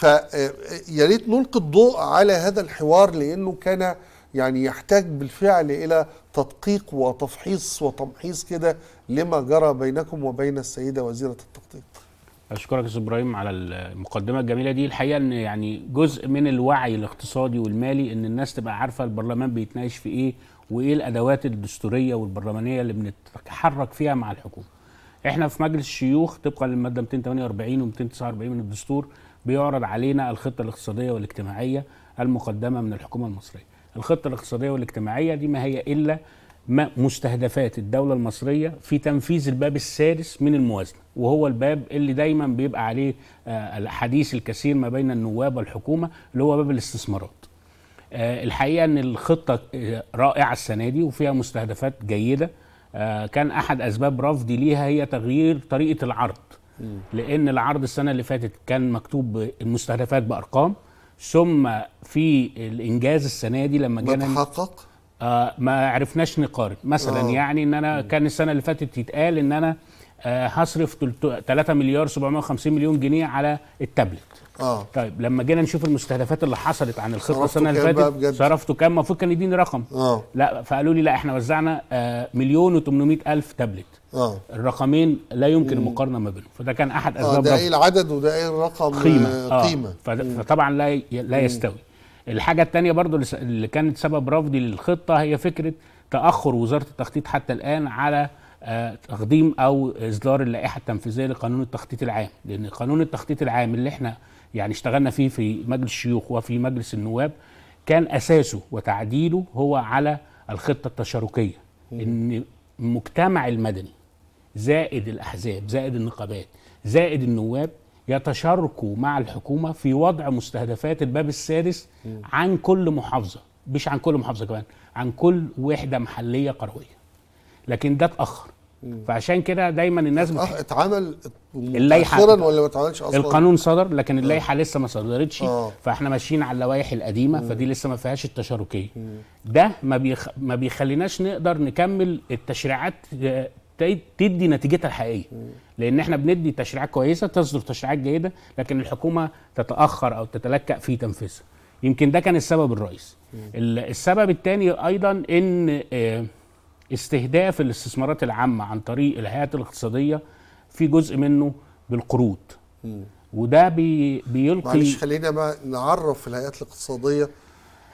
فيا آه، ريت نلقي الضوء على هذا الحوار لانه كان يعني يحتاج بالفعل الى تدقيق وتفحيص وتمحيص كده لما جرى بينكم وبين السيده وزيره التخطيط. اشكرك استاذ ابراهيم على المقدمه الجميله دي الحقيقه ان يعني جزء من الوعي الاقتصادي والمالي ان الناس تبقى عارفه البرلمان بيتناقش في ايه وايه الادوات الدستوريه والبرلمانيه اللي بنتحرك فيها مع الحكومه. احنا في مجلس الشيوخ طبقا للماده 248 و 249 من الدستور بيعرض علينا الخطه الاقتصاديه والاجتماعيه المقدمه من الحكومه المصريه الخطه الاقتصاديه والاجتماعيه دي ما هي الا ما مستهدفات الدولة المصرية في تنفيذ الباب السادس من الموازنة وهو الباب اللي دايما بيبقى عليه آه، الحديث الكثير ما بين النواب والحكومة اللي هو باب الاستثمارات آه، الحقيقة أن الخطة آه، رائعة السنة دي وفيها مستهدفات جيدة كان أحد أسباب رفضي ليها هي تغيير طريقة العرض لان العرض السنه اللي فاتت كان مكتوب المستهدفات بارقام ثم في الانجاز السنه دي لما جانا تحقق آه ما عرفناش نقارن مثلا أوه. يعني ان انا كان السنه اللي فاتت يتقال ان انا آه، هصرف 3 مليار 750 مليون جنيه على التابلت اه طيب لما جينا نشوف المستهدفات اللي حصلت عن الخطه السنه اللي فاتت صرفته كام المفروض كان يديني رقم اه لا فقالوا لي لا احنا وزعنا آه مليون و800 الف تابلت اه الرقمين لا يمكن المقارنه ما بينهم فده كان احد آه، اسباب آه ده ايه العدد وده ايه الرقم قيمه آه, آه، قيمه فطبعا لا لا يستوي الحاجه الثانيه برضو اللي كانت سبب رفضي للخطه هي فكره تاخر وزاره التخطيط حتى الان على آه، تقديم او اصدار اللائحه التنفيذيه لقانون التخطيط العام لان قانون التخطيط العام اللي احنا يعني اشتغلنا فيه في مجلس الشيوخ وفي مجلس النواب كان اساسه وتعديله هو على الخطه التشاركيه ان المجتمع المدني زائد الاحزاب زائد النقابات زائد النواب يتشاركوا مع الحكومه في وضع مستهدفات الباب السادس عن كل محافظه مش عن كل محافظه كمان عن كل وحده محليه قرويه لكن ده اتاخر فعشان كده دايما الناس بت... اتعمل اللائحه ولا ما اتعملش اصلا القانون صدر لكن آه. اللائحه لسه ما صدرتش آه. فاحنا ماشيين على اللوائح القديمه فدي لسه ما فيهاش التشاركيه ده ما بيخ... ما بيخليناش نقدر نكمل التشريعات آه، تدي نتيجتها الحقيقيه لان احنا بندي تشريعات كويسه تصدر تشريعات جيده لكن الحكومه تتاخر او تتلكأ في تنفيذها يمكن ده كان السبب الرئيسي السبب الثاني ايضا ان آه استهداف الاستثمارات العامة عن طريق الهيئات الاقتصادية في جزء منه بالقروض وده بي بيلقي معلش خلينا بقى نعرف الهيئات الاقتصادية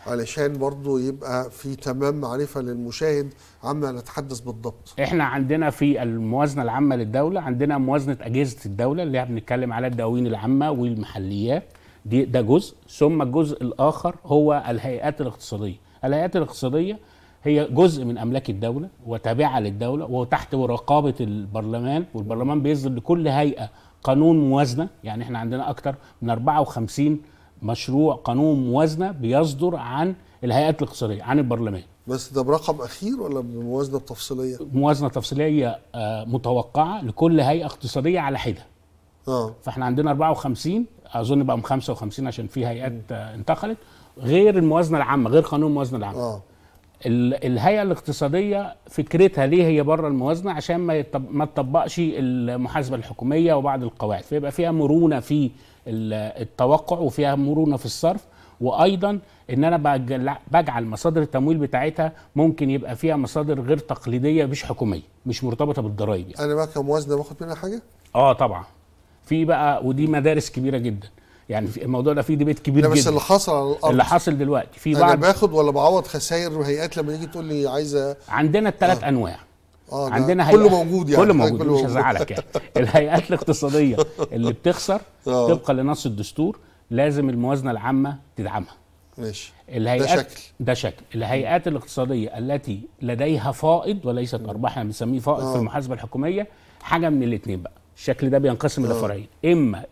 علشان برضو يبقى في تمام معرفة للمشاهد عما نتحدث بالضبط احنا عندنا في الموازنة العامة للدولة عندنا موازنة أجهزة الدولة اللي احنا بنتكلم على الدواوين العامة والمحليات دي ده جزء ثم الجزء الآخر هو الهيئات الاقتصادية الهيئات الاقتصادية هي جزء من املاك الدوله وتابعه للدوله وتحت رقابه البرلمان والبرلمان بيصدر لكل هيئه قانون موازنه يعني احنا عندنا اكثر من 54 مشروع قانون موازنه بيصدر عن الهيئات الاقتصاديه عن البرلمان بس ده برقم اخير ولا بموازنه تفصيليه موازنه تفصيليه آه، متوقعه لكل هيئه اقتصاديه على حده اه فاحنا عندنا 54 اظن بقى 55 عشان في هيئات آه، انتقلت غير الموازنه العامه غير قانون الموازنه العامه آه. الهيئه الاقتصاديه فكرتها ليه هي بره الموازنه عشان ما ما تطبقش المحاسبه الحكوميه وبعض القواعد فيبقى فيها مرونه في التوقع وفيها مرونه في الصرف وايضا ان انا بجعل مصادر التمويل بتاعتها ممكن يبقى فيها مصادر غير تقليديه مش حكوميه مش مرتبطه بالضرايب يعني. انا بقى كموازنه باخد منها حاجه اه طبعا في بقى ودي مدارس كبيره جدا يعني في الموضوع ده فيه ديبيت كبير جدا بس اللي حصل على الارض اللي حصل دلوقتي في بعض انا باخد ولا بعوض خسائر هيئات لما تيجي تقول لي عايزه عندنا الثلاث آه. انواع آه عندنا كله موجود يعني كله موجود مش هزعلك يعني الهيئات الاقتصاديه اللي بتخسر آه. طبقا لنص الدستور لازم الموازنه العامه تدعمها ماشي الهيئات ده شكل ده شكل الهيئات الاقتصاديه التي لديها فائض وليست ارباح احنا بنسميه فائض آه. في المحاسبه الحكوميه حاجه من الاثنين بقى الشكل ده بينقسم آه. فرعين اما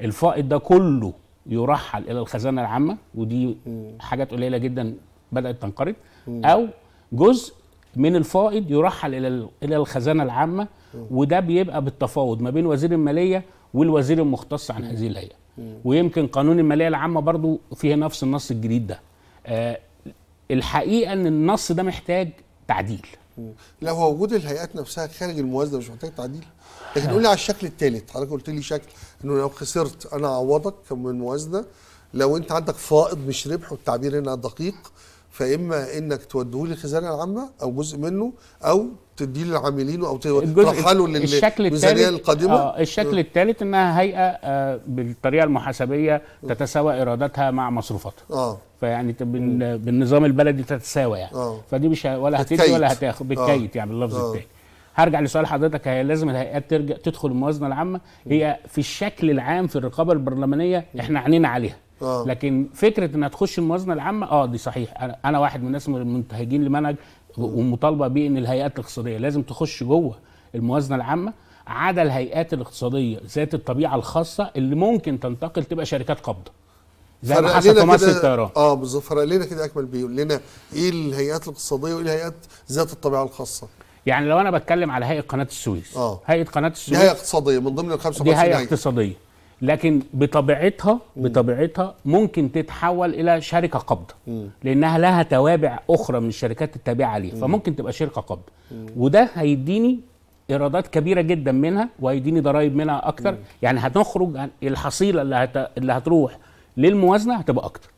الفائض ده كله يرحل الى الخزانه العامه ودي حاجات قليله جدا بدات تنقرض او جزء من الفائض يرحل الى الى الخزانه العامه وده بيبقى بالتفاوض ما بين وزير الماليه والوزير المختص عن هذه الهيئه ويمكن قانون الماليه العامه برضو فيها نفس النص الجديد ده آه الحقيقه ان النص ده محتاج تعديل لو هو وجود الهيئات نفسها خارج الموازنه مش محتاج تعديل لكن قول لي على الشكل الثالث حضرتك قلت لي شكل انه لو خسرت انا اعوضك من الموازنه لو انت عندك فائض مش ربح والتعبير هنا دقيق فاما انك توديه للخزانه العامه او جزء منه او تديه للعاملين او ترحله للميزانيه القادمه آه الشكل آه. الثالث انها هيئه آه بالطريقه المحاسبيه آه. تتساوى ايراداتها مع مصروفاتها اه فيعني بالنظام البلدي تتساوى يعني آه. فدي مش ولا هتدي ولا هتاخد بالكيت آه. يعني باللفظ آه. التاني هرجع لسؤال حضرتك هي لازم الهيئات ترجع تدخل الموازنه العامه هي في الشكل العام في الرقابه البرلمانيه احنا عنينا عليها أوه. لكن فكره انها تخش الموازنه العامه اه دي صحيح انا واحد من الناس المنتهجين لمنهج ومطالبه بيه ان الهيئات الاقتصاديه لازم تخش جوه الموازنه العامه عدا الهيئات الاقتصاديه ذات الطبيعه الخاصه اللي ممكن تنتقل تبقى شركات قابضه زي ما حصل في مصر الطيران اه بالظبط فرق لنا كده اكمل بيقول لنا ايه الهيئات الاقتصاديه وايه الهيئات ذات الطبيعه الخاصه يعني لو انا بتكلم على هيئه قناه السويس اه هيئه قناه السويس دي هيئه اقتصاديه من ضمن ال 55 دي هيئه اقتصاديه لكن بطبيعتها بطبيعتها ممكن تتحول الى شركه قبض لانها لها توابع اخرى من الشركات التابعه ليها فممكن تبقى شركه قبض وده هيديني ايرادات كبيره جدا منها وهيديني ضرائب منها اكتر يعني هتخرج الحصيله اللي, هت... اللي هتروح للموازنه هتبقى اكتر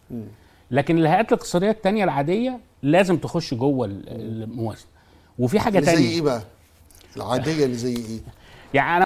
لكن الهيئات الاقتصاديه الثانيه العاديه لازم تخش جوه الموازنه وفي حاجه ثانيه زي ايه بقى العاديه اللي زي ايه يعني